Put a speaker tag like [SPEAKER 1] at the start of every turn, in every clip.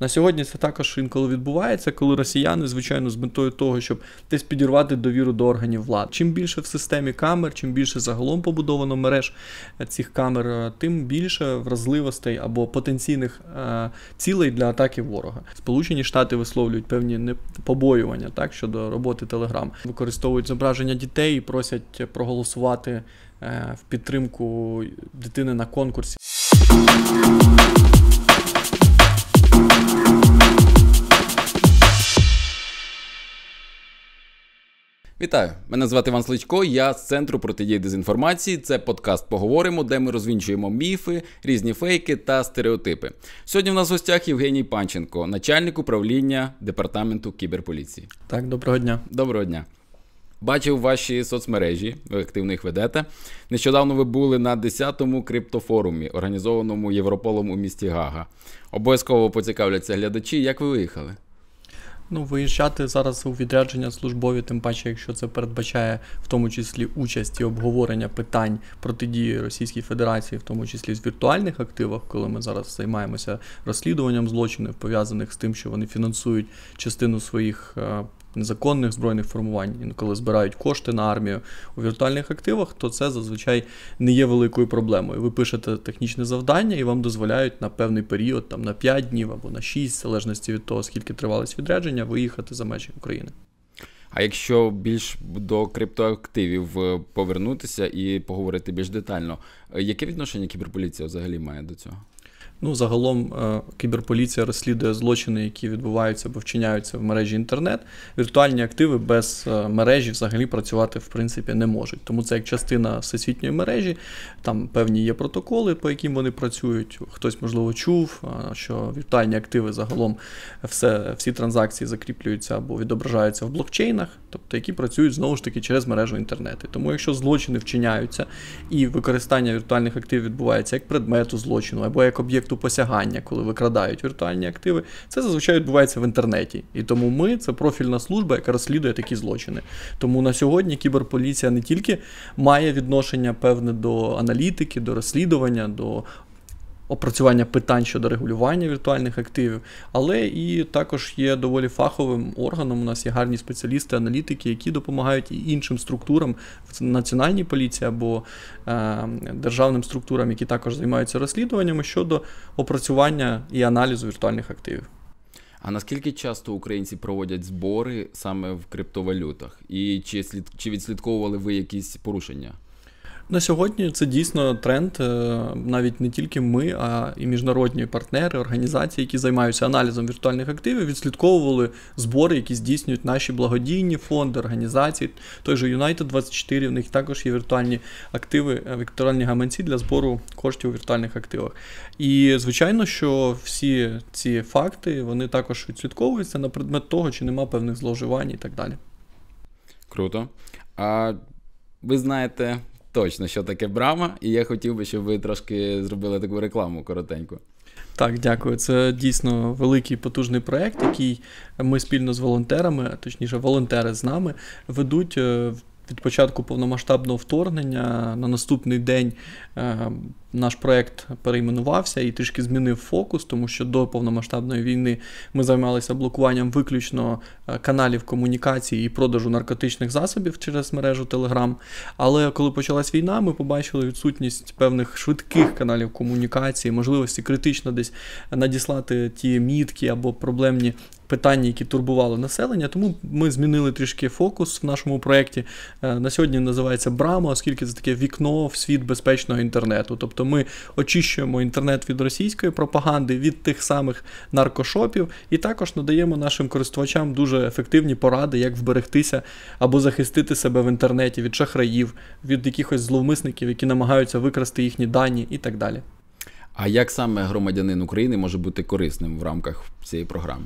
[SPEAKER 1] На сьогодні це також інколи відбувається, коли росіяни, звичайно, з метою того, щоб десь підірвати довіру до органів влад. Чим більше в системі камер, чим більше загалом побудовано мереж е, цих камер, е, тим більше вразливостей або потенційних е, цілей для атаки ворога. Сполучені Штати висловлюють певні непобоювання так щодо роботи Телеграм, використовують зображення дітей і просять проголосувати в підтримку дитини на конкурсі.
[SPEAKER 2] Вітаю, мене звати Іван Сличко. Я з центру протидії дезінформації. Це подкаст Поговоримо, де ми розвінчуємо міфи, різні фейки та стереотипи. Сьогодні в нас в гостях Євгеній Панченко, начальник управління департаменту кіберполіції.
[SPEAKER 1] Так, доброго дня.
[SPEAKER 2] Доброго дня. Бачив ваші соцмережі, ви активно їх ведете. Нещодавно ви були на 10-му криптофорумі, організованому Європолом у місті Гага. Обов'язково поцікавляться глядачі, як ви виїхали.
[SPEAKER 1] Ну, виїжджати зараз у відрядження службові, тим паче, якщо це передбачає в тому числі участь і обговорення питань протидії Російській Федерації, в тому числі з віртуальних активах, коли ми зараз займаємося розслідуванням злочинів пов'язаних з тим, що вони фінансують частину своїх е, незаконних збройних формувань, коли збирають кошти на армію у віртуальних активах, то це зазвичай не є великою проблемою. Ви пишете технічне завдання і вам дозволяють на певний період, там на 5 днів або на 6, в залежності від того, скільки тривалось відрядження, виїхати за межі України.
[SPEAKER 2] А якщо більш до криптоактивів е, повернутися і поговорити більш детально, е, яке відношення кіберполіція взагалі має до цього?
[SPEAKER 1] Ну, загалом е, кіберполіція розслідує злочини, які відбуваються або вчиняються в мережі інтернет. Віртуальні активи без е, мережі взагалі працювати в принципі не можуть. Тому це як частина всесвітньої мережі, там певні є протоколи, по яким вони працюють. Хтось, можливо, чув, е, що віртуальні активи загалом все, всі транзакції закріплюються або відображаються в блокчейнах, тобто які працюють знову ж таки через мережу інтернету. Тому якщо злочини вчиняються і використання віртуальних активів відбувається як предмету злочину або як об'єкт об'єкту посягання, коли викрадають віртуальні активи, це зазвичай відбувається в інтернеті. І тому ми це профільна служба, яка розслідує такі злочини. Тому на сьогодні кіберполіція не тільки має відношення певне до аналітики, до розслідування, до опрацювання питань щодо регулювання віртуальних активів, але і також є доволі фаховим органом. У нас є гарні спеціалісти, аналітики, які допомагають і іншим структурам в національній поліції або е, державним структурам, які також займаються розслідуваннями щодо опрацювання і аналізу віртуальних активів.
[SPEAKER 2] А наскільки часто українці проводять збори саме в криптовалютах? І чи слід... чи відслідковували ви якісь порушення?
[SPEAKER 1] На сьогодні це дійсно тренд. Е, навіть не тільки ми, а і міжнародні партнери, організації, які займаються аналізом віртуальних активів, відслідковували збори, які здійснюють наші благодійні фонди, організації. Той же United 24 в них також є віртуальні активи, е, віртуальні гаманці для збору коштів у віртуальних активах. І звичайно, що всі ці факти вони також відслідковуються на предмет того, чи нема певних зловживань і так далі.
[SPEAKER 2] Круто. А ви знаєте точно, що таке брама, і я хотів би, щоб ви трошки зробили таку рекламу коротеньку.
[SPEAKER 1] Так, дякую. Це дійсно великий потужний проект, який ми спільно з волонтерами, точніше, волонтери з нами ведуть е, від початку повномасштабного вторгнення на наступний день е, наш проект перейменувався і трішки змінив фокус, тому що до повномасштабної війни ми займалися блокуванням виключно е, каналів комунікації і продажу наркотичних засобів через мережу Telegram. Але коли почалась війна, ми побачили відсутність певних швидких каналів комунікації, можливості критично десь надіслати ті мітки або проблемні питання, які турбували населення. Тому ми змінили трішки фокус в нашому проєкті. Е, на сьогодні називається Брама, оскільки це таке вікно в світ безпечного інтернету. Тобто ми очищуємо інтернет від російської пропаганди, від тих самих наркошопів, і також надаємо нашим користувачам дуже ефективні поради, як вберегтися або захистити себе в інтернеті від шахраїв, від якихось зловмисників, які намагаються викрасти їхні дані і так далі.
[SPEAKER 2] А як саме громадянин України може бути корисним в рамках цієї програми?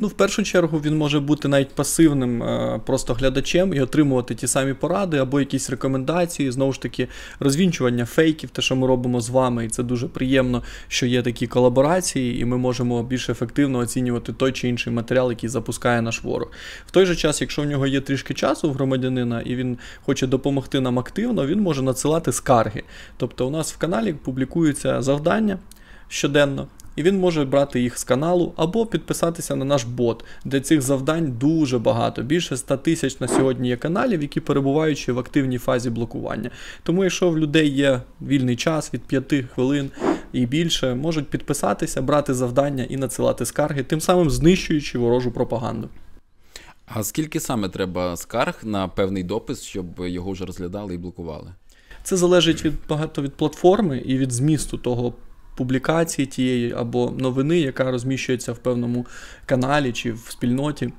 [SPEAKER 1] Ну, в першу чергу він може бути навіть пасивним е, просто глядачем і отримувати ті самі поради або якісь рекомендації, знову ж таки, розвінчування фейків, те, що ми робимо з вами, і це дуже приємно, що є такі колаборації, і ми можемо більш ефективно оцінювати той чи інший матеріал, який запускає наш ворог. В той же час, якщо в нього є трішки часу в громадянина і він хоче допомогти нам активно, він може надсилати скарги. Тобто, у нас в каналі публікуються завдання щоденно і він може брати їх з каналу або підписатися на наш бот, де цих завдань дуже багато. Більше 100 тисяч на сьогодні є каналів, які перебувають в активній фазі блокування. Тому, якщо в людей є вільний час від 5 хвилин і більше, можуть підписатися, брати завдання і надсилати скарги, тим самим знищуючи ворожу пропаганду.
[SPEAKER 2] А скільки саме треба скарг на певний допис, щоб його вже розглядали і блокували?
[SPEAKER 1] Це залежить від багато від платформи і від змісту того публікації тієї або новини, яка розміщується в певному каналі чи в спільноті.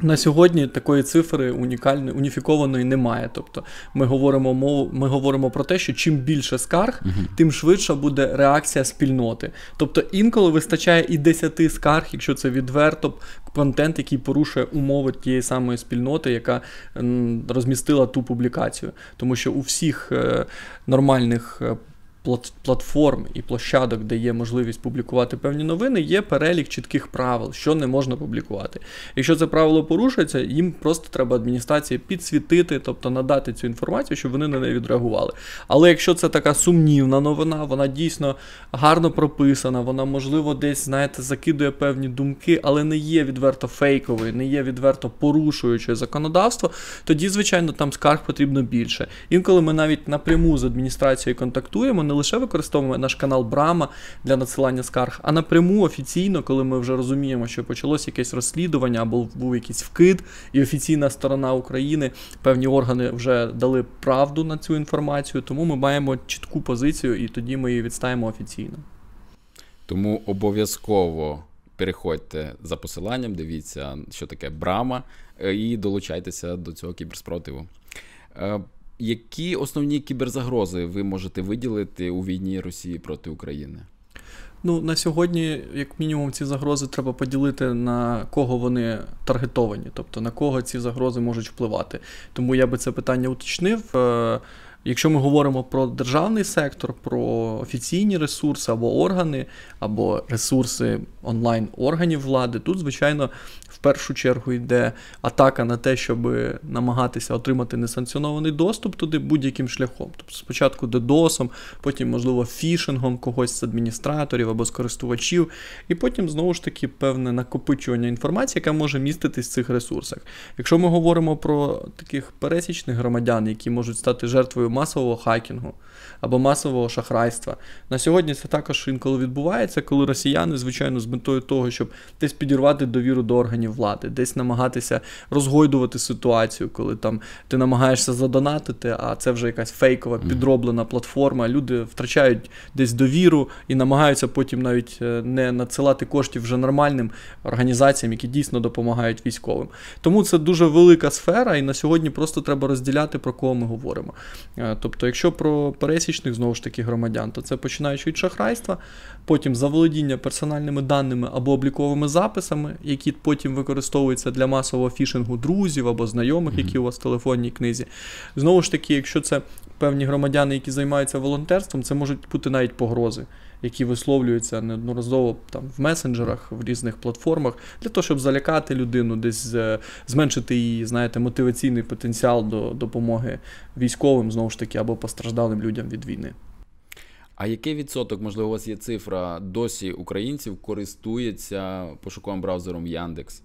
[SPEAKER 1] На сьогодні такої цифри унікальної уніфікованої немає. Тобто ми говоримо мову, ми говоримо про те, що чим більше скарг, uh тим швидша буде реакція спільноти. Тобто інколи вистачає і 10 скарг, якщо це відверто контент, який порушує умови тієї самої спільноти, яка розмістила ту публікацію, тому що у всіх е, нормальних е, платформ і площадок, де є можливість публікувати певні новини, є перелік чітких правил, що не можна публікувати. Якщо це правило порушується, їм просто треба адміністрації підсвітити, тобто надати цю інформацію, щоб вони на неї відреагували. Але якщо це така сумнівна новина, вона дійсно гарно прописана, вона, можливо, десь, знаєте, закидує певні думки, але не є відверто фейковою, не є відверто порушуючою законодавство, тоді, звичайно, там скарг потрібно більше. Інколи ми навіть напряму з адміністрацією контактуємо не лише використовуємо наш канал Брама для надсилання скарг, а напряму офіційно, коли ми вже розуміємо, що почалось якесь розслідування або був якийсь вкид, і офіційна сторона України, певні органи вже дали правду на цю інформацію, тому ми маємо чітку позицію, і тоді ми її відстаємо офіційно.
[SPEAKER 2] Тому обов'язково. Переходьте за посиланням, дивіться, що таке брама, е, і долучайтеся до цього кіберспротиву. Е, які основні кіберзагрози ви можете виділити у війні Росії проти України?
[SPEAKER 1] Ну на сьогодні, як мінімум, ці загрози треба поділити на кого вони таргетовані, тобто на кого ці загрози можуть впливати. Тому я би це питання уточнив. Е, Якщо ми говоримо про державний сектор, про офіційні ресурси або органи, або ресурси онлайн-органів влади, тут, звичайно, в першу чергу йде атака на те, щоб намагатися отримати несанкціонований доступ туди будь-яким шляхом. Тобто спочатку дедосом, потім, можливо, фішингом когось з адміністраторів або з користувачів, і потім знову ж таки певне накопичування інформації, яка може міститись в цих ресурсах. Якщо ми говоримо про таких пересічних громадян, які можуть стати жертвою масового хакінгу або масового шахрайства. На сьогодні це також інколи відбувається, коли росіяни, звичайно, з метою того, щоб десь підірвати довіру до органів влади, десь намагатися розгойдувати ситуацію, коли там ти намагаєшся задонатити, а це вже якась фейкова підроблена платформа. Люди втрачають десь довіру і намагаються потім навіть е, не надсилати коштів вже нормальним організаціям, які дійсно допомагають військовим. Тому це дуже велика сфера, і на сьогодні просто треба розділяти, про кого ми говоримо. Е, Е, тобто, якщо про пересічних знову ж таки громадян, то це починаючи від шахрайства, потім заволодіння персональними даними або обліковими записами, які потім використовуються для масового фішингу друзів або знайомих, які у вас в телефонній книзі. Знову ж таки, якщо це певні громадяни, які займаються волонтерством, це можуть бути навіть погрози які висловлюються неодноразово там в месенджерах, в різних платформах, для того, щоб залякати людину, десь е, зменшити її, знаєте, мотиваційний потенціал до допомоги військовим знову ж таки або постраждалим людям від війни.
[SPEAKER 2] А який відсоток, можливо, у вас є цифра досі українців користується пошуковим браузером Яндекс?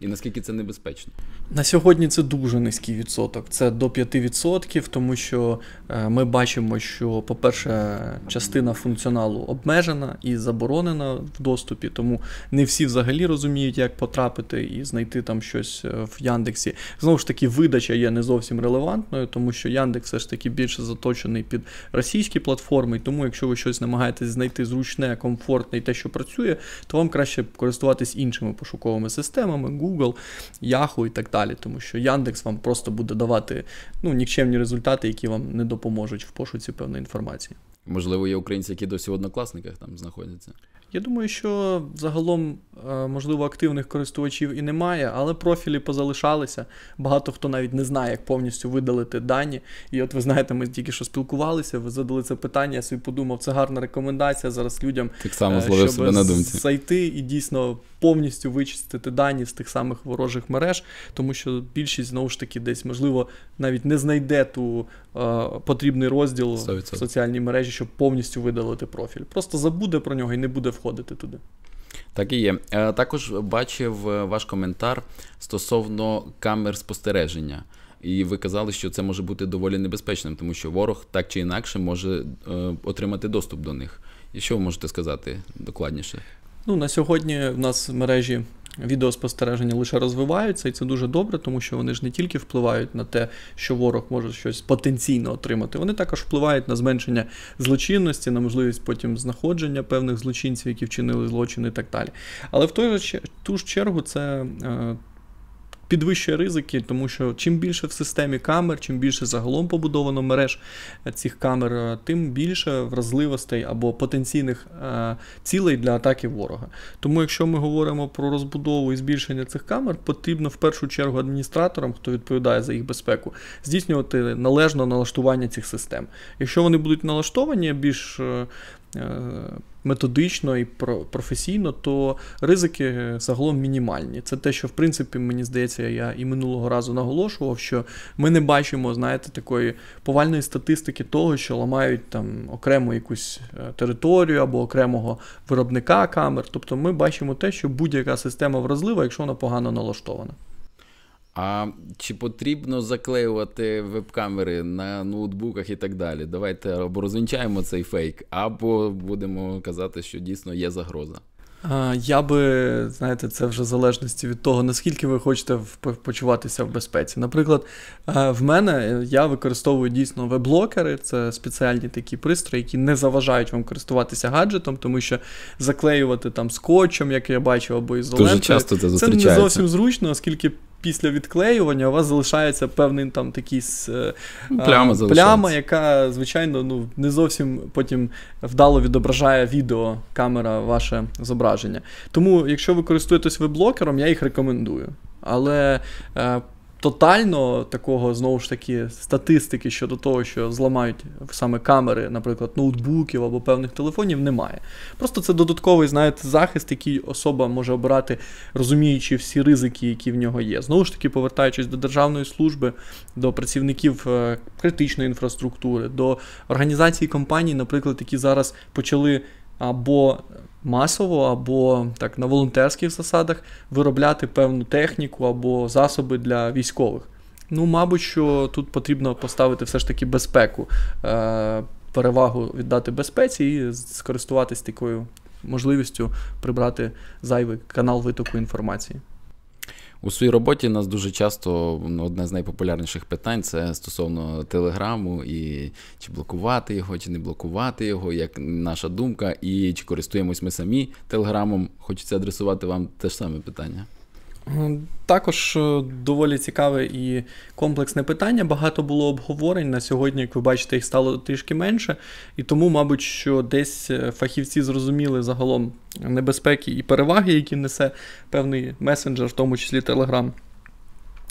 [SPEAKER 2] І наскільки це небезпечно?
[SPEAKER 1] На сьогодні це дуже низький відсоток. Це до 5%, тому що е, ми бачимо, що, по-перше, частина функціоналу обмежена і заборонена в доступі, тому не всі взагалі розуміють, як потрапити і знайти там щось е, в Яндексі. Знову ж таки, видача є не зовсім релевантною, тому що Яндекс все ж таки більше заточений під російські платформи. і Тому, якщо ви щось намагаєтесь знайти зручне, комфортне і те, що працює, то вам краще користуватись іншими пошуковими системами. Google, Yahoo і так далі, тому що Яндекс вам просто буде давати ну, нікчемні результати, які вам не допоможуть в пошуці певної інформації.
[SPEAKER 2] Можливо, є українці, які досі в однокласниках там знаходяться.
[SPEAKER 1] Я думаю, що загалом, е, можливо, активних користувачів і немає, але профілі позалишалися. Багато хто навіть не знає, як повністю видалити дані. І от ви знаєте, ми тільки що спілкувалися, ви задали це питання, я собі подумав, це гарна рекомендація зараз людям так само е, щоб себе на думці. зайти і дійсно повністю вичистити дані з тих самих ворожих мереж, тому що більшість знову ж таки десь можливо навіть не знайде ту е, потрібний розділ 100%. в соціальній мережі, щоб повністю видалити профіль. Просто забуде про нього і не буде входити туди.
[SPEAKER 2] Так і є. Е, також бачив е, ваш коментар стосовно камер спостереження. І ви казали, що це може бути доволі небезпечним, тому що ворог так чи інакше може е, отримати доступ до них. І що ви можете сказати докладніше?
[SPEAKER 1] Ну, На сьогодні в нас в мережі відеоспостереження лише розвиваються, і це дуже добре, тому що вони ж не тільки впливають на те, що ворог може щось потенційно отримати, вони також впливають на зменшення злочинності, на можливість потім знаходження певних злочинців, які вчинили злочини і так далі. Але в той же ту ж чергу це е, підвищує ризики, тому що чим більше в системі камер, чим більше загалом побудовано мереж е, цих камер, е, тим більше вразливостей або потенційних е, цілей для атаки ворога. Тому, якщо ми говоримо про розбудову і збільшення цих камер, потрібно в першу чергу адміністраторам, хто відповідає за їх безпеку, здійснювати належне налаштування цих систем. Якщо вони будуть налаштовані більш Е, методично і професійно, то ризики загалом мінімальні. Це те, що в принципі мені здається, я і минулого разу наголошував, що ми не бачимо, знаєте, такої повальної статистики того, що ламають там окрему якусь е, територію або окремого виробника камер. Тобто ми бачимо те, що будь-яка система вразлива, якщо вона погано налаштована.
[SPEAKER 2] А чи потрібно заклеювати веб-камери на ноутбуках і так далі? Давайте або розвінчаємо цей фейк, або будемо казати, що дійсно є загроза.
[SPEAKER 1] Я би, знаєте, це вже в залежності від того, наскільки ви хочете почуватися в безпеці. Наприклад, в мене е, я використовую дійсно веб веблокери, це спеціальні такі пристрої, які не заважають вам користуватися гаджетом, тому що заклеювати там скотчем, як я бачив, або ізолентою, Дуже часто це, це не зовсім зручно, оскільки після відклеювання у вас залишається певний там такий е, ну, е, пляма, пляма, яка, звичайно, ну, не зовсім потім вдало відображає відео камера ваше зображення. Тому, якщо ви користуєтесь веб-блокером, я їх рекомендую. Але е, тотально такого знову ж таки статистики щодо того, що зламають саме камери, наприклад, ноутбуків або певних телефонів, немає. Просто це додатковий, знаєте, захист, який особа може обирати, розуміючи всі ризики, які в нього є. Знову ж таки, повертаючись до державної служби, до працівників е, критичної інфраструктури, до організацій компаній, наприклад, які зараз почали або масово, або так на волонтерських засадах виробляти певну техніку або засоби для військових. Ну, мабуть, що тут потрібно поставити все ж таки безпеку, е, перевагу віддати безпеці і скористуватись такою можливістю прибрати зайвий канал витоку інформації.
[SPEAKER 2] У своїй роботі у нас дуже часто ну, одне з найпопулярніших питань це стосовно телеграму, і чи блокувати його, чи не блокувати його, як наша думка, і чи користуємось ми самі телеграмом. Хочеться адресувати вам те ж саме питання.
[SPEAKER 1] Е, також е, доволі цікаве і комплексне питання. Багато було обговорень на сьогодні, як ви бачите, їх стало трішки менше, і тому, мабуть, що десь е, фахівці зрозуміли загалом небезпеки і переваги, які несе певний месенджер, в тому числі Телеграм.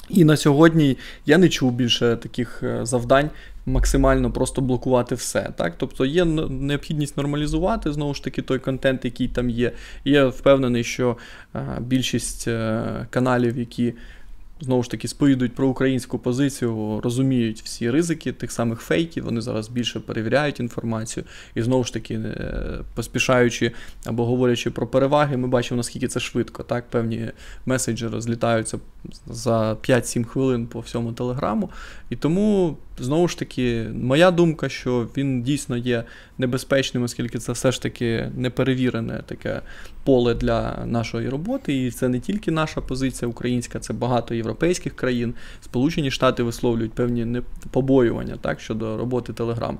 [SPEAKER 1] І на сьогодні я не чув більше таких е, завдань. Максимально просто блокувати все, так тобто є необхідність нормалізувати знову ж таки той контент, який там є. І я впевнений, що е, більшість е, каналів, які знову ж таки сповідують про українську позицію, розуміють всі ризики тих самих фейків. Вони зараз більше перевіряють інформацію, і знову ж таки, е, поспішаючи або говорячи про переваги, ми бачимо наскільки це швидко. Так, певні меседжі розлітаються за 5-7 хвилин по всьому телеграму. І тому знову ж таки, моя думка, що він дійсно є небезпечним, оскільки це все ж таки неперевірене таке поле для нашої роботи, і це не тільки наша позиція українська, це багато європейських країн. Сполучені Штати висловлюють певні побоювання так щодо роботи Телеграм.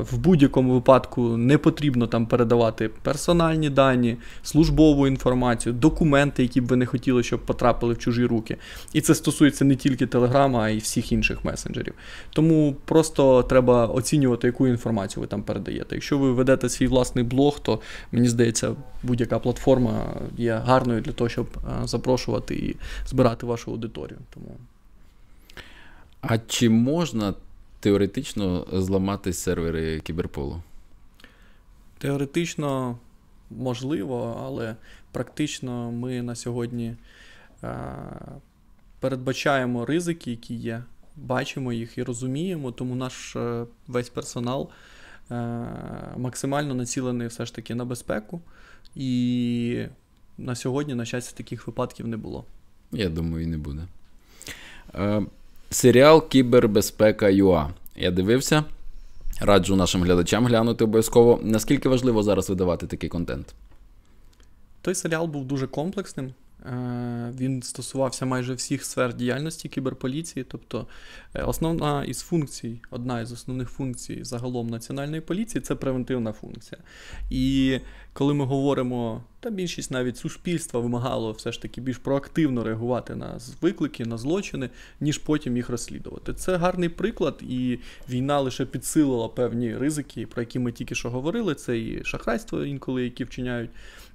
[SPEAKER 1] В будь-якому випадку не потрібно там передавати персональні дані, службову інформацію, документи, які б ви не хотіли, щоб потрапили в чужі руки. І це стосується не тільки Телеграма, а й всіх інших месенджерів. Тому просто треба оцінювати, яку інформацію ви там передаєте. Якщо ви ведете свій власний блог, то мені здається, будь-яка така платформа є гарною для того, щоб е, запрошувати і збирати вашу аудиторію. Тому.
[SPEAKER 2] А чи можна теоретично зламати сервери кіберполу?
[SPEAKER 1] Теоретично можливо, але практично ми на сьогодні е, передбачаємо ризики, які є, бачимо їх і розуміємо, тому наш е, весь персонал максимально націлений все ж таки на безпеку. І на сьогодні, на щастя, таких випадків не було.
[SPEAKER 2] Я думаю, і не буде. Е, серіал Кібербезпека ЮА. Я дивився. Раджу нашим глядачам глянути обов'язково. Наскільки важливо зараз видавати такий контент?
[SPEAKER 1] Той серіал був дуже комплексним. Е, він стосувався майже всіх сфер діяльності кіберполіції. Тобто, е, основна із функцій, одна із основних функцій загалом національної поліції це превентивна функція. І коли ми говоримо, та більшість навіть суспільства вимагало все ж таки більш проактивно реагувати на виклики, на злочини, ніж потім їх розслідувати. Це гарний приклад, і війна лише підсилила певні ризики, про які ми тільки що говорили. Це і шахрайство інколи, які вчиняють.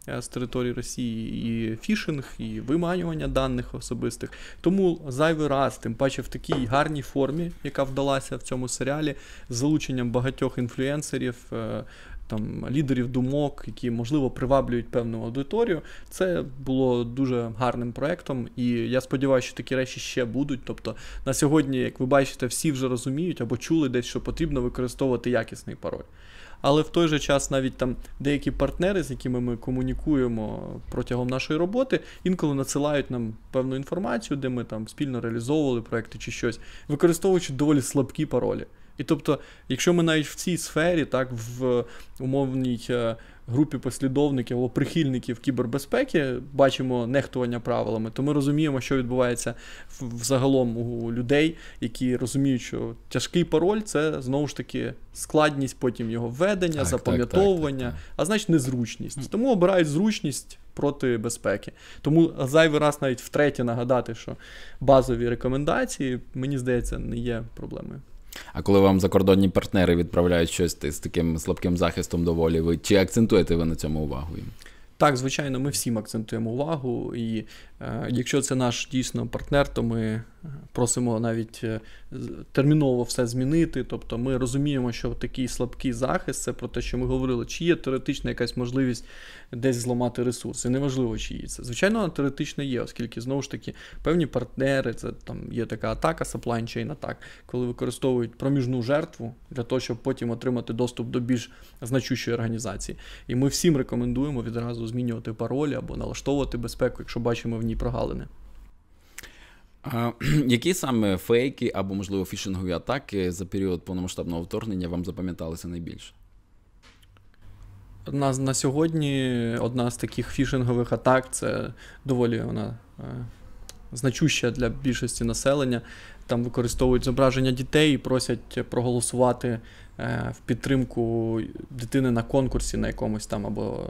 [SPEAKER 1] Е, з території Росії і фішинг, і виманювання даних особистих. Тому зайвий раз, тим паче в такій гарній формі, яка вдалася в цьому серіалі, з залученням багатьох інфлюенсерів. Е, там лідерів думок, які можливо приваблюють певну аудиторію, це було дуже гарним проектом, і я сподіваюся, що такі речі ще будуть. Тобто на сьогодні, як ви бачите, всі вже розуміють або чули десь, що потрібно використовувати якісний пароль але в той же час навіть там деякі партнери, з якими ми комунікуємо протягом нашої роботи, інколи надсилають нам певну інформацію, де ми там спільно реалізовували проекти чи щось, використовуючи доволі слабкі паролі. І тобто, якщо ми навіть в цій сфері, так в умовній. Е, групі послідовників або прихильників кібербезпеки бачимо нехтування правилами, то ми розуміємо, що відбувається взагалом у людей, які розуміють, що тяжкий пароль це знову ж таки складність потім його введення, так, запам'ятовування, так, так, а значить незручність. Тому обирають зручність. Проти безпеки. Тому зайвий раз навіть втретє нагадати, що базові рекомендації, мені здається, не є проблемою.
[SPEAKER 2] А коли вам закордонні партнери відправляють щось з таким слабким захистом доволі, ви чи акцентуєте ви на цьому увагу?
[SPEAKER 1] Так, звичайно, ми всім акцентуємо увагу, і Е, якщо це наш дійсно партнер, то ми просимо навіть е, терміново все змінити. Тобто ми розуміємо, що такий слабкий захист це про те, що ми говорили, чи є теоретична якась можливість десь зламати ресурси. Неважливо, чи є це. Звичайно, теоретично є, оскільки знову ж таки певні партнери, це там є така атака, supply chain атак, коли використовують проміжну жертву для того, щоб потім отримати доступ до більш значущої організації. І ми всім рекомендуємо відразу змінювати паролі або налаштовувати безпеку, якщо бачимо в ній ній прогалини.
[SPEAKER 2] А, Які саме фейки або, можливо, фішингові атаки за період повномасштабного вторгнення вам запам'яталися найбільше?
[SPEAKER 1] На, на сьогодні одна з таких фішингових атак це доволі вона е, значуща для більшості населення. Там використовують зображення дітей і просять проголосувати е, в підтримку дитини на конкурсі на якомусь там або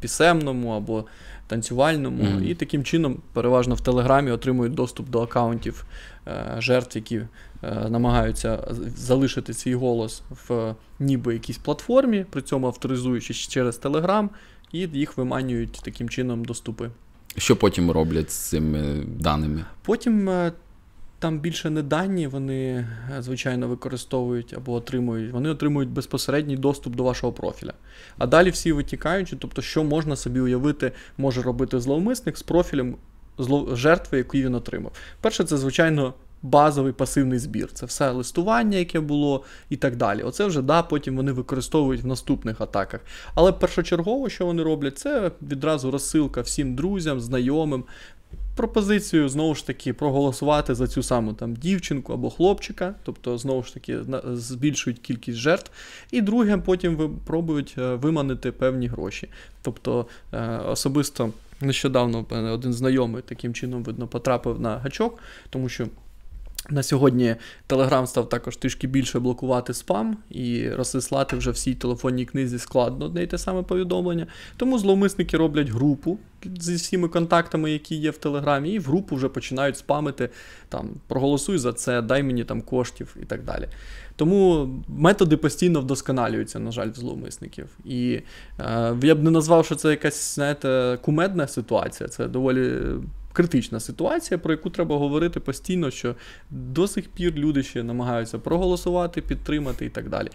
[SPEAKER 1] пісемному або танцювальному, mm-hmm. і таким чином, переважно в Телеграмі, отримують доступ до аккаунтів е, жертв, які е, намагаються залишити свій голос в ніби якійсь платформі, при цьому авторизуючись через Телеграм, і їх виманюють таким чином доступи.
[SPEAKER 2] Що потім роблять з цими даними?
[SPEAKER 1] Потім е, там більше не дані вони, е, звичайно, використовують або отримують, вони отримують безпосередній доступ до вашого профіля. А далі всі витікаючі, тобто, що можна собі уявити, може робити зловмисник з профілем жертви, яку він отримав. Перше, це, звичайно, базовий пасивний збір. Це все листування, яке було, і так далі. Оце вже да, потім вони використовують в наступних атаках. Але першочергово, що вони роблять, це відразу розсилка всім друзям, знайомим, пропозицію знову ж таки проголосувати за цю саму там дівчинку або хлопчика, тобто знову ж таки збільшують кількість жертв. І друге, потім пробують е, виманити певні гроші. Тобто е, особисто нещодавно е, один знайомий таким чином видно потрапив на гачок, тому що. На сьогодні Телеграм став також трішки більше блокувати спам і розсислати вже всій телефонній книзі складно одне й те саме повідомлення. Тому зловмисники роблять групу зі всіми контактами, які є в Телеграмі, і в групу вже починають спамити там проголосуй за це, дай мені там коштів і так далі. Тому методи постійно вдосконалюються, на жаль, в зловмисників. І е, я б не назвав, що це якась, знаєте, кумедна ситуація. Це доволі критична ситуація, про яку треба говорити постійно, що до сих пір люди ще намагаються проголосувати, підтримати і так далі.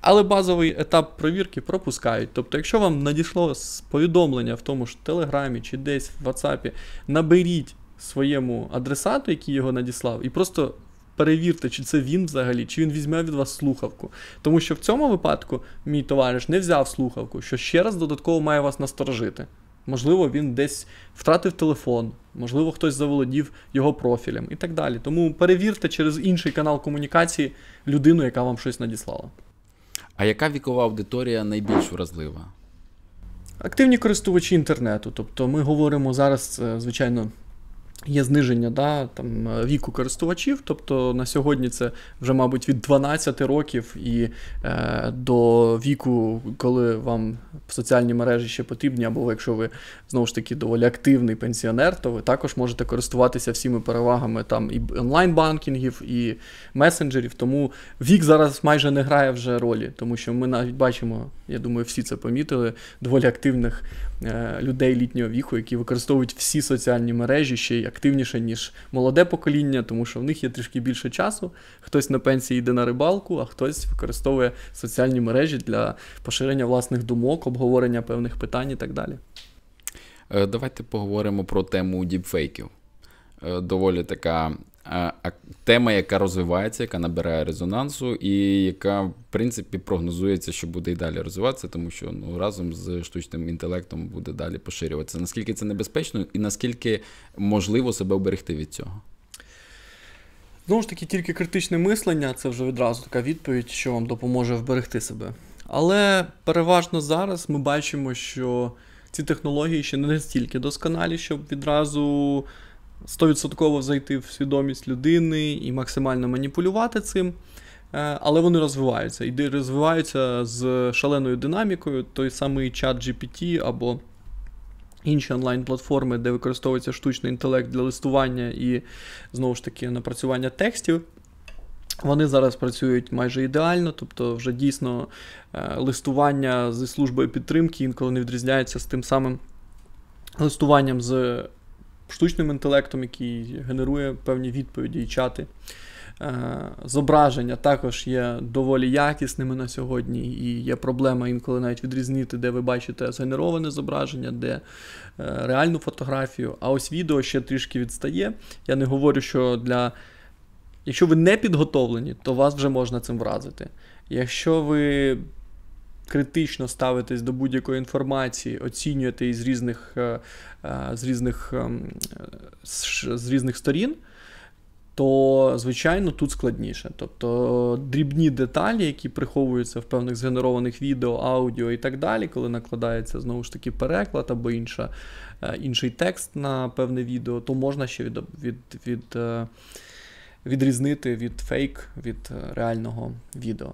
[SPEAKER 1] Але базовий етап провірки пропускають. Тобто, якщо вам надійшло повідомлення в тому ж Телеграмі чи десь в WhatsApp, наберіть своєму адресату, який його надіслав, і просто. Перевірте, чи це він взагалі, чи він візьме від вас слухавку. Тому що в цьому випадку мій товариш не взяв слухавку, що ще раз додатково має вас насторожити. Можливо, він десь втратив телефон, можливо, хтось заволодів його профілем і так далі. Тому перевірте через інший канал комунікації людину, яка вам щось надіслала. А яка вікова аудиторія найбільш вразлива? Активні користувачі інтернету. Тобто ми говоримо зараз, е, звичайно, Є зниження да, там, е, віку користувачів, тобто на сьогодні це вже, мабуть, від 12 років і е, до віку, коли вам в соціальні мережі ще потрібні, або якщо ви знову ж таки доволі активний пенсіонер, то ви також можете користуватися всіми перевагами там і онлайн-банкінгів, і месенджерів. Тому вік зараз майже не грає вже ролі, тому що ми навіть бачимо, я думаю, всі це помітили, доволі активних е, людей літнього віку, які використовують всі соціальні мережі ще як активніше, ніж молоде покоління, тому що в них є трішки більше часу. Хтось на пенсії йде на рибалку, а хтось використовує соціальні мережі для поширення власних думок, обговорення певних питань і так далі.
[SPEAKER 2] Е, давайте поговоримо про тему діпфейків. Е, доволі така тема, яка розвивається, яка набирає резонансу, і яка, в принципі, прогнозується, що буде і далі розвиватися, тому що ну, разом з штучним інтелектом буде далі поширюватися. Наскільки це небезпечно, і наскільки можливо себе оберегти від цього?
[SPEAKER 1] Знову ж таки, тільки критичне мислення це вже відразу така відповідь, що вам допоможе вберегти себе. Але переважно зараз ми бачимо, що ці технології ще не настільки досконалі, щоб відразу стовідсотково зайти в свідомість людини і максимально маніпулювати цим. Е, але вони розвиваються і розвиваються з шаленою динамікою. Той самий чат GPT або інші онлайн-платформи, де використовується штучний інтелект для листування і, знову ж таки, напрацювання текстів. Вони зараз працюють майже ідеально, тобто вже дійсно е, листування зі службою підтримки інколи не відрізняється з тим самим листуванням з штучним інтелектом, який генерує певні відповіді і чати. Е, зображення також є доволі якісними на сьогодні, і є проблема інколи навіть відрізнити, де ви бачите згенероване зображення, де е, реальну фотографію. А ось відео ще трішки відстає. Я не говорю, що для. Якщо ви не підготовлені, то вас вже можна цим вразити. Якщо ви критично ставитись до будь-якої інформації, оцінювати її з різних е, е, з різних, е, з різних сторін. То, звичайно, тут складніше. Тобто дрібні деталі, які приховуються в певних згенерованих відео, аудіо і так далі, коли накладається знову ж таки переклад або інша, інший текст на певне відео, то можна ще від, від, від, відрізнити від фейк від реального відео.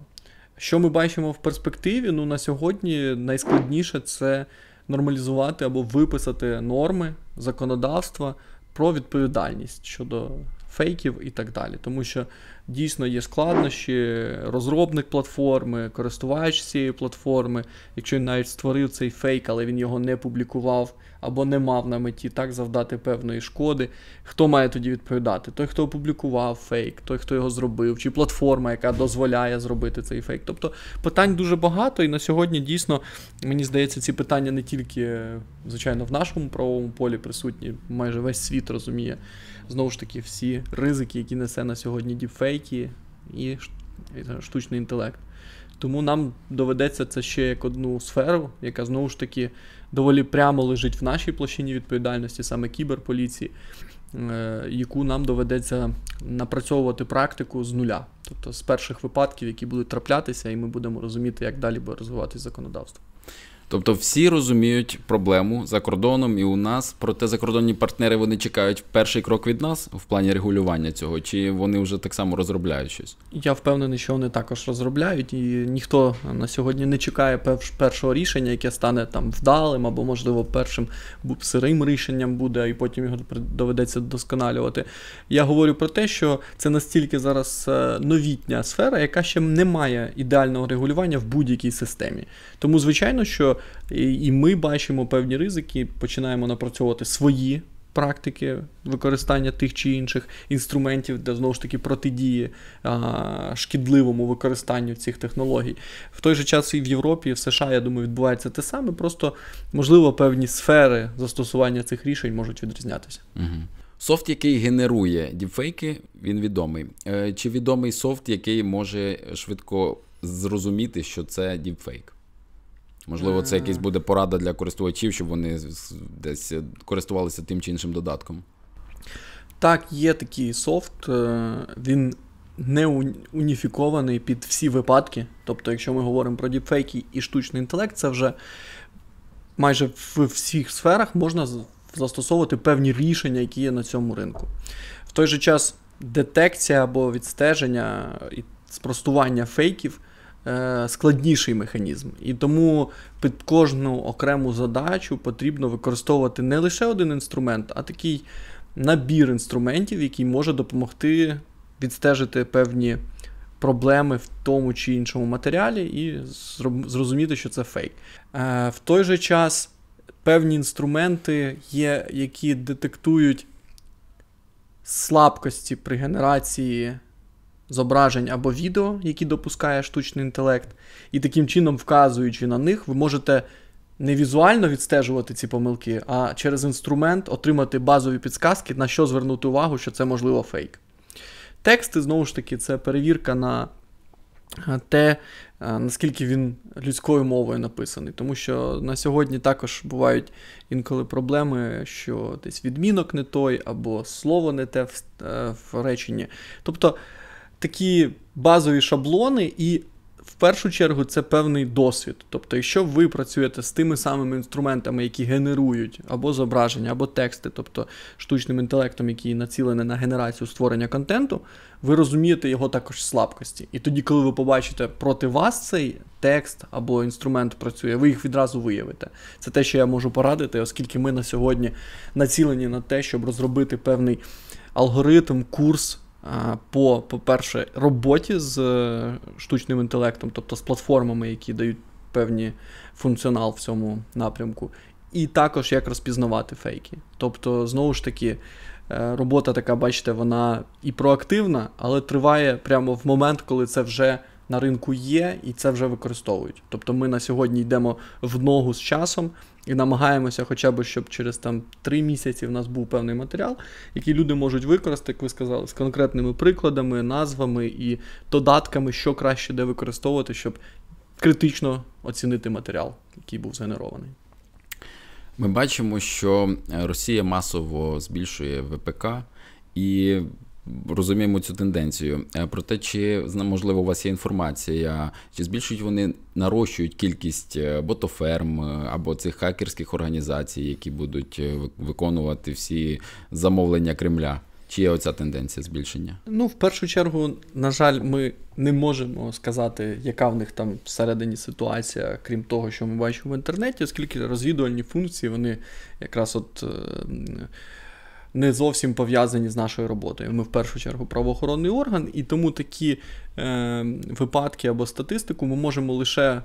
[SPEAKER 1] Що ми бачимо в перспективі? Ну на сьогодні найскладніше це нормалізувати або виписати норми законодавства про відповідальність щодо фейків і так далі. Тому що дійсно є складнощі, розробник платформи, користувач цієї платформи, якщо він навіть створив цей фейк, але він його не публікував або не мав на меті так завдати певної шкоди. Хто має тоді відповідати? Той, хто опублікував фейк, той, хто його зробив, чи платформа, яка дозволяє зробити цей фейк. Тобто питань дуже багато, і на сьогодні дійсно мені здається, ці питання не тільки, звичайно, в нашому правовому полі присутні, майже весь світ розуміє. Знову ж таки, всі ризики, які несе на сьогодні діпфейки і штучний інтелект. Тому нам доведеться це ще як одну сферу, яка знову ж таки доволі прямо лежить в нашій площині відповідальності, саме кіберполіції, е, яку нам доведеться напрацьовувати практику з нуля, тобто з перших випадків, які будуть траплятися, і ми будемо розуміти, як далі буде розвиватися законодавство.
[SPEAKER 2] Тобто всі розуміють проблему за кордоном і у нас, проте закордонні партнери вони чекають перший крок від нас в плані регулювання цього, чи вони вже так само розробляють
[SPEAKER 1] щось? Я впевнений, що вони також розробляють, і ніхто на сьогодні не чекає першого рішення, яке стане там вдалим або, можливо, першим сирим рішенням буде, і потім його доведеться досконалювати. Я говорю про те, що це настільки зараз е, новітня сфера, яка ще не має ідеального регулювання в будь-якій системі. Тому, звичайно, що і ми бачимо певні ризики, починаємо напрацьовувати свої практики використання тих чи інших інструментів, для знову ж таки протидії а, шкідливому використанню цих технологій. В той же час і в Європі, і в США, я думаю, відбувається те саме, просто можливо певні сфери застосування цих рішень можуть відрізнятися.
[SPEAKER 2] Угу. Софт, який генерує діпфейки, він відомий. Е, чи відомий софт, який може швидко зрозуміти, що це діпфейк? Можливо, це якась буде порада для користувачів, щоб вони десь е, користувалися тим чи іншим додатком.
[SPEAKER 1] Так, є такий софт, е, він не уніфікований під всі випадки. Тобто, якщо ми говоримо про діпфейки і штучний інтелект, це вже майже в всіх сферах можна застосовувати певні рішення, які є на цьому ринку. В той же час детекція або відстеження е, і спростування фейків Е, складніший механізм. І тому під кожну окрему задачу потрібно використовувати не лише один інструмент, а такий набір інструментів, який може допомогти відстежити певні проблеми в тому чи іншому матеріалі, і зрозуміти, що це фейк. Е, в той же час певні інструменти є, які детектують слабкості при генерації зображень або відео, які допускає штучний інтелект, і таким чином, вказуючи на них, ви можете не візуально відстежувати ці помилки, а через інструмент отримати базові підсказки, на що звернути увагу, що це можливо фейк. Тексти, знову ж таки, це перевірка на е, те, е, наскільки він людською мовою написаний. Тому що на сьогодні також бувають інколи проблеми, що десь відмінок не той, або слово не те в, е, в реченні. Тобто такі базові шаблони, і в першу чергу це певний досвід. Тобто, якщо ви працюєте з тими самими інструментами, які генерують або зображення, або тексти, тобто штучним інтелектом, який націлений на генерацію створення контенту, ви розумієте його також слабкості. І тоді, коли ви побачите проти вас цей текст або інструмент працює, ви їх відразу виявите. Це те, що я можу порадити, оскільки ми на сьогодні націлені на те, щоб розробити певний алгоритм, курс. Е, по, по-перше, роботі з е, штучним інтелектом, тобто з платформами, які дають певні функціонал в цьому напрямку, і також як розпізнавати фейки. Тобто, знову ж таки, е, робота така, бачите, вона і проактивна, але триває прямо в момент, коли це вже. На ринку є і це вже використовують. Тобто ми на сьогодні йдемо в ногу з часом, і намагаємося, хоча б, щоб через там 3 місяці в нас був певний матеріал, який люди можуть використати, як ви сказали, з конкретними прикладами, назвами і додатками, що краще де використовувати, щоб критично оцінити матеріал, який був згенерований.
[SPEAKER 2] Ми бачимо, що е, Росія масово збільшує ВПК і розуміємо цю тенденцію. Е, Про те, чи можливо у вас є інформація, чи збільшують вони нарощують кількість е, ботоферм е, або цих хакерських організацій, які будуть виконувати всі замовлення Кремля? Чи є оця тенденція збільшення?
[SPEAKER 1] Ну, в першу чергу, на жаль, ми не можемо сказати, яка в них там всередині ситуація, крім того, що ми бачимо в інтернеті, оскільки розвідувальні функції вони якраз от не зовсім пов'язані з нашою роботою. Ми в першу чергу правоохоронний орган, і тому такі е, випадки або статистику ми можемо лише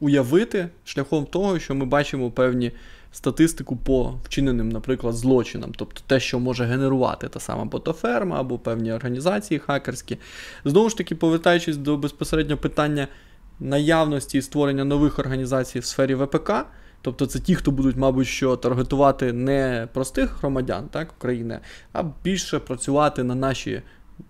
[SPEAKER 1] уявити шляхом того, що ми бачимо певні статистику по вчиненим, наприклад, злочинам, тобто те, що може генерувати та сама ботоферма або певні організації хакерські. Знову ж таки, повертаючись до безпосередньо питання наявності і створення нових організацій в сфері ВПК. Тобто це ті, хто будуть, мабуть, що таргетувати не простих громадян так, України, а більше працювати на наші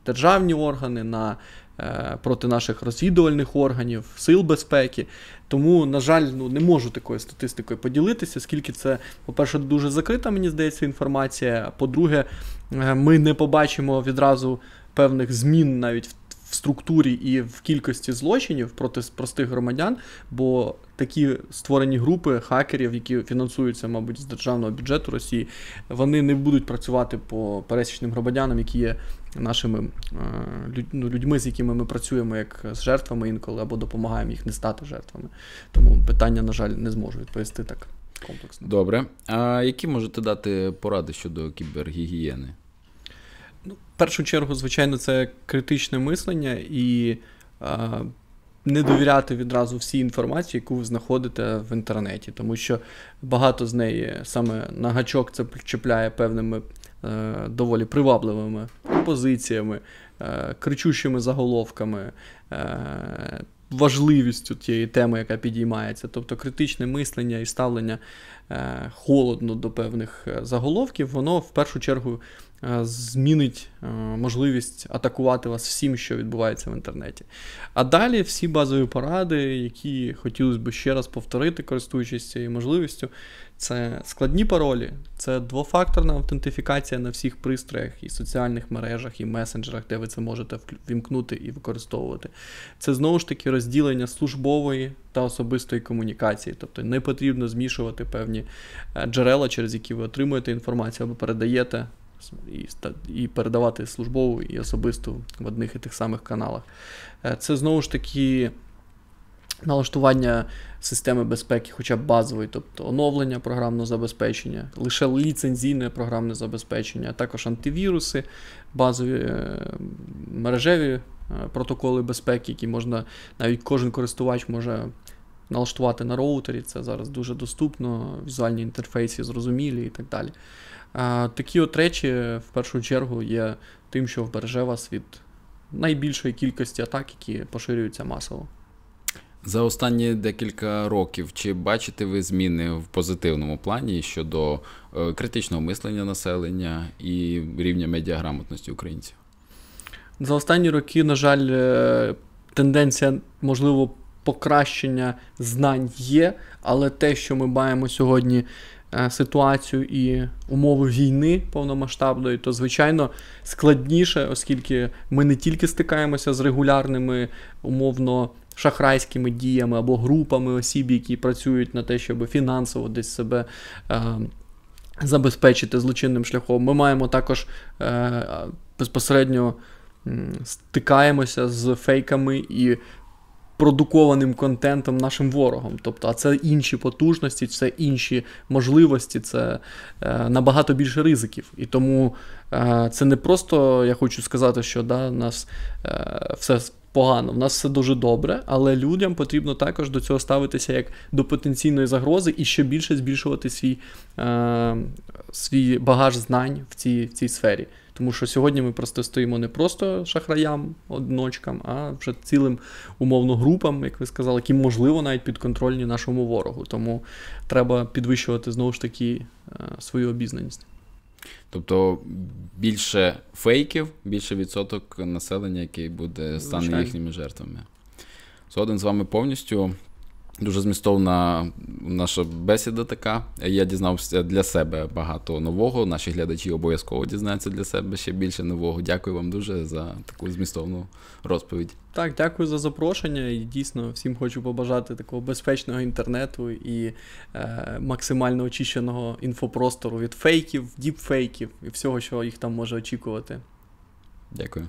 [SPEAKER 1] державні органи, на, е, проти наших розвідувальних органів, сил безпеки. Тому, на жаль, ну, не можу такою статистикою поділитися, оскільки це, по-перше, дуже закрита, мені здається, інформація. По-друге, е, ми не побачимо відразу певних змін навіть в структурі і в кількості злочинів проти простих громадян, бо такі створені групи хакерів, які фінансуються, мабуть, з державного бюджету Росії, вони не будуть працювати по пересічним громадянам, які є нашими е, ну, людьми, з якими ми працюємо як з жертвами інколи або допомагаємо їх не стати жертвами. Тому питання, на жаль, не зможу відповісти так комплексно.
[SPEAKER 2] Добре. А які можете дати поради щодо
[SPEAKER 1] кібергігієни? Ну, В першу чергу, звичайно, це критичне мислення і а, не довіряти відразу всій інформації, яку ви знаходите в інтернеті, тому що багато з неї саме на гачок це причепляє певними е, доволі привабливими пропозиціями, е, кричущими заголовками. Е, Важливістю тієї теми, яка підіймається, тобто критичне мислення і ставлення е, холодно до певних е, заголовків, воно в першу чергу Е, змінить е, можливість атакувати вас всім, що відбувається в інтернеті. А далі всі базові поради, які хотілося б ще раз повторити, користуючись цією можливістю, це складні паролі, це двофакторна автентифікація на всіх пристроях і соціальних мережах, і месенджерах, де ви це можете вімкнути і використовувати. Це знову ж таки розділення службової та особистої комунікації, тобто не потрібно змішувати певні е, джерела, через які ви отримуєте інформацію або передаєте і і передавати службову і особисту в одних і тих самих каналах. Е, це знову ж таки налаштування системи безпеки, хоча б базової, тобто оновлення програмного забезпечення, лише ліцензійне програмне забезпечення, а також антивіруси, базові е, мережеві е, протоколи безпеки, які можна навіть кожен користувач може. Налаштувати на роутері, це зараз дуже доступно, візуальні інтерфейси зрозумілі і так далі. А, Такі от речі в першу чергу є тим, що вбереже вас від найбільшої кількості атак, які поширюються масово.
[SPEAKER 2] За останні декілька років чи бачите ви зміни в позитивному плані щодо е, критичного мислення населення і рівня медіаграмотності українців?
[SPEAKER 1] За останні роки, на жаль, е, тенденція можливо покращення знань є, але те, що ми маємо сьогодні Е, ситуацію і умови війни повномасштабної, то звичайно складніше, оскільки ми не тільки стикаємося з регулярними умовно. Шахрайськими діями або групами осіб, які працюють на те, щоб фінансово десь себе е, забезпечити злочинним шляхом. Ми маємо також е, безпосередньо стикаємося з фейками і продукованим контентом нашим ворогом. Тобто, а це інші потужності, це інші можливості, це е, набагато більше ризиків. І тому е, це не просто я хочу сказати, що да, нас е, все. Погано, в нас все дуже добре, але людям потрібно також до цього ставитися як до потенційної загрози і ще більше збільшувати свій е, свій багаж знань в цій в цій сфері. Тому що сьогодні ми просто стоїмо не просто шахраям, одиночкам, а вже цілим умовно групам, як ви сказали, які можливо навіть підконтрольні нашому ворогу. Тому треба підвищувати знову ж таки е, свою обізнаність.
[SPEAKER 2] Тобто більше фейків, більше відсоток населення, який буде стане їхніми жертвами. Згоден з вами повністю. Дуже змістовна наша бесіда така. Я дізнався для себе багато нового. Наші глядачі обов'язково дізнаються для себе ще більше нового. Дякую вам дуже за таку змістовну розповідь.
[SPEAKER 1] Так, дякую за запрошення. І дійсно всім хочу побажати такого безпечного інтернету і е, максимально очищеного інфопростору від фейків, діпфейків і всього, що їх там може очікувати.
[SPEAKER 2] Дякую.